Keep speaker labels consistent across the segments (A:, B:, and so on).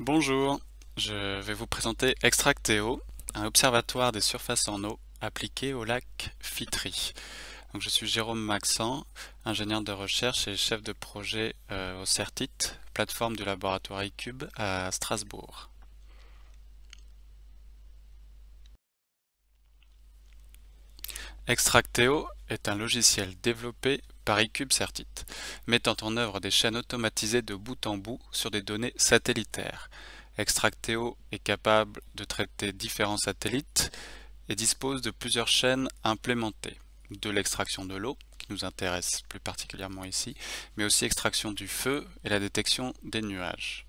A: Bonjour, je vais vous présenter Extracteo, un observatoire des surfaces en eau appliqué au lac Fitri. Donc, je suis Jérôme Maxent, ingénieur de recherche et chef de projet euh, au CERTIT, plateforme du laboratoire iCube à Strasbourg. Extracteo est un logiciel développé par Certit mettant en œuvre des chaînes automatisées de bout en bout sur des données satellitaires. Extracteo est capable de traiter différents satellites et dispose de plusieurs chaînes implémentées, de l'extraction de l'eau, qui nous intéresse plus particulièrement ici, mais aussi extraction du feu et la détection des nuages.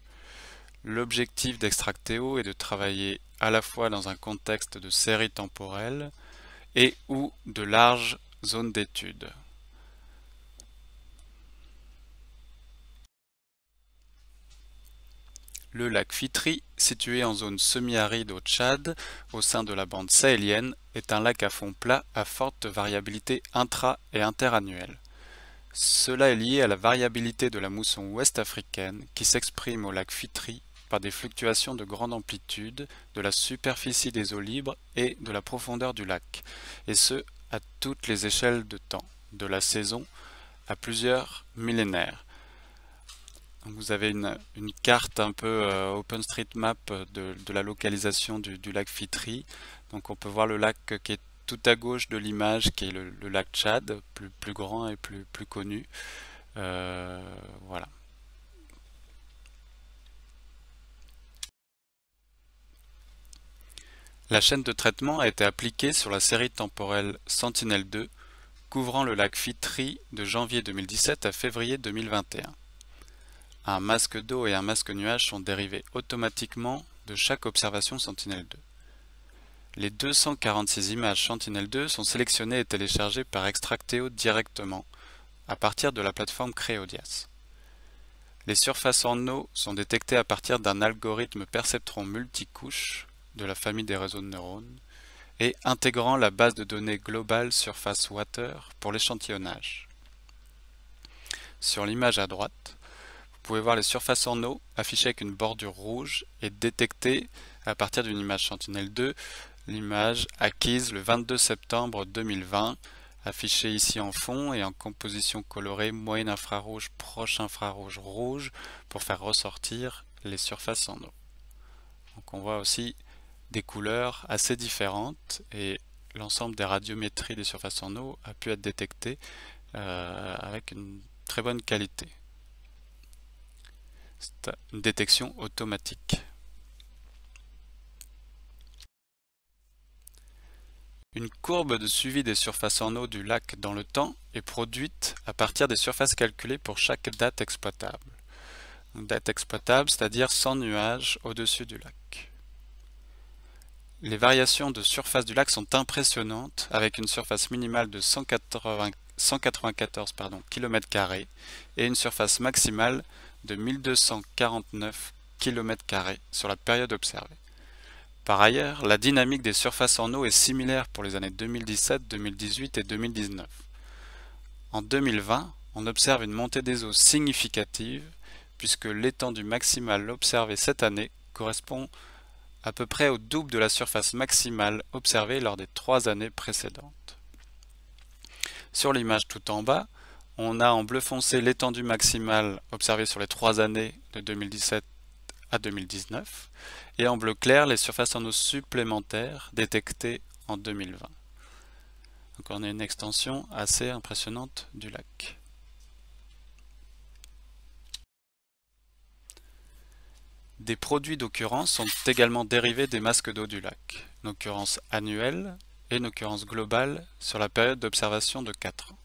A: L'objectif d'Extracteo est de travailler à la fois dans un contexte de série temporelle et ou de larges Zone d'étude. Le lac Fitri, situé en zone semi-aride au Tchad, au sein de la bande sahélienne, est un lac à fond plat à forte variabilité intra- et interannuelle. Cela est lié à la variabilité de la mousson ouest-africaine qui s'exprime au lac Fitri par des fluctuations de grande amplitude de la superficie des eaux libres et de la profondeur du lac, et ce, à toutes les échelles de temps, de la saison à plusieurs millénaires. vous avez une, carte un peu open euh, OpenStreetMap de, de, la localisation du, lac Fitri. Donc on peut voir le lac qui est tout à gauche de l'image, qui est le, lac Tchad, plus, plus grand et plus, plus connu. Euh, voilà. La chaîne de traitement a été appliquée sur la série temporelle Sentinel-2, couvrant le lac Fitri de janvier 2017 à février 2021. Un masque d'eau et un masque nuage sont dérivés automatiquement de chaque observation Sentinel-2. Les 246 images Sentinel-2 sont sélectionnées et téléchargées par Extracteo directement à partir de la plateforme Creodias. Les surfaces en eau sont détectées à partir d'un algorithme perceptron multicouche de la famille des réseaux de neurones et intégrant la base de données globale surface water pour l'échantillonnage. Sur l'image à droite, vous pouvez voir les surfaces en eau affichées avec une bordure rouge et détectées à partir d'une image Sentinelle 2, l'image acquise le 22 septembre 2020, affichée ici en fond et en composition colorée moyenne infrarouge, proche infrarouge, rouge pour faire ressortir les surfaces en eau. Donc on voit aussi des couleurs assez différentes et l'ensemble des radiométries des surfaces en eau a pu être détecté euh, avec une très bonne qualité. C'est une détection automatique. Une courbe de suivi des surfaces en eau du lac dans le temps est produite à partir des surfaces calculées pour chaque date exploitable. date exploitable, c'est-à-dire sans nuages au-dessus du lac. Les variations de surface du lac sont impressionnantes, avec une surface minimale de 194 km et une surface maximale de 1249 km sur la période observée. Par ailleurs, la dynamique des surfaces en eau est similaire pour les années 2017, 2018 et 2019. En 2020, on observe une montée des eaux significative, puisque l'étendue maximale observée cette année correspond à peu près au double de la surface maximale observée lors des trois années précédentes. Sur l'image tout en bas, on a en bleu foncé l'étendue maximale observée sur les trois années de 2017 à 2019 et en bleu clair les surfaces en eau supplémentaires détectées en 2020. Donc on a une extension assez impressionnante du lac. Des produits d'occurrence sont également dérivés des masques d'eau du lac, une occurrence annuelle et une occurrence globale sur la période d'observation de 4 ans.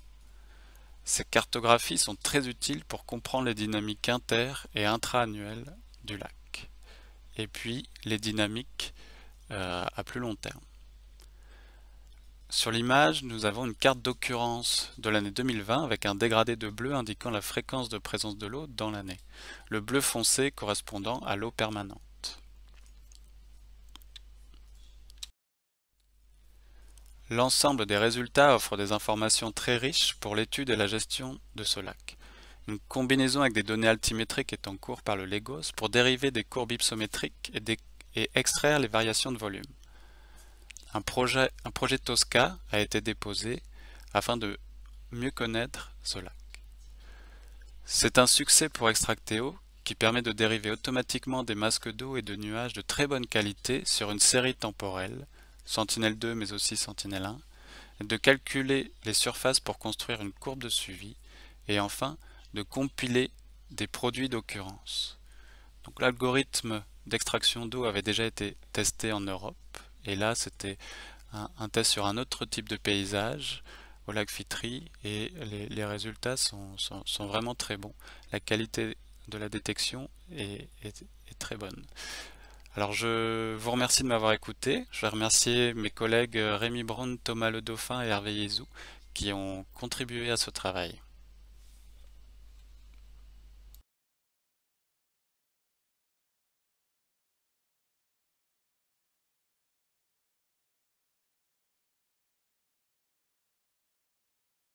A: Ces cartographies sont très utiles pour comprendre les dynamiques inter- et intra-annuelles du lac, et puis les dynamiques euh, à plus long terme. Sur l'image, nous avons une carte d'occurrence de l'année 2020 avec un dégradé de bleu indiquant la fréquence de présence de l'eau dans l'année, le bleu foncé correspondant à l'eau permanente. L'ensemble des résultats offre des informations très riches pour l'étude et la gestion de ce lac. Une combinaison avec des données altimétriques est en cours par le LEGOS pour dériver des courbes ipsométriques et, et extraire les variations de volume un projet, un projet Tosca a été déposé afin de mieux connaître ce lac. C'est un succès pour Extracteo qui permet de dériver automatiquement des masques d'eau et de nuages de très bonne qualité sur une série temporelle, Sentinel-2 mais aussi Sentinel-1, de calculer les surfaces pour construire une courbe de suivi, et enfin de compiler des produits d'occurrence. Donc l'algorithme d'extraction d'eau avait déjà été testé en Europe, et là, c'était un, test sur un autre type de paysage au lac Fitri et les, résultats sont, vraiment très bons. La qualité de la détection est, très bonne. Alors je vous remercie de m'avoir écouté. Je vais remercier mes collègues euh, Rémi Brand, Thomas Le Dauphin et Hervé Yezou qui ont contribué à ce travail.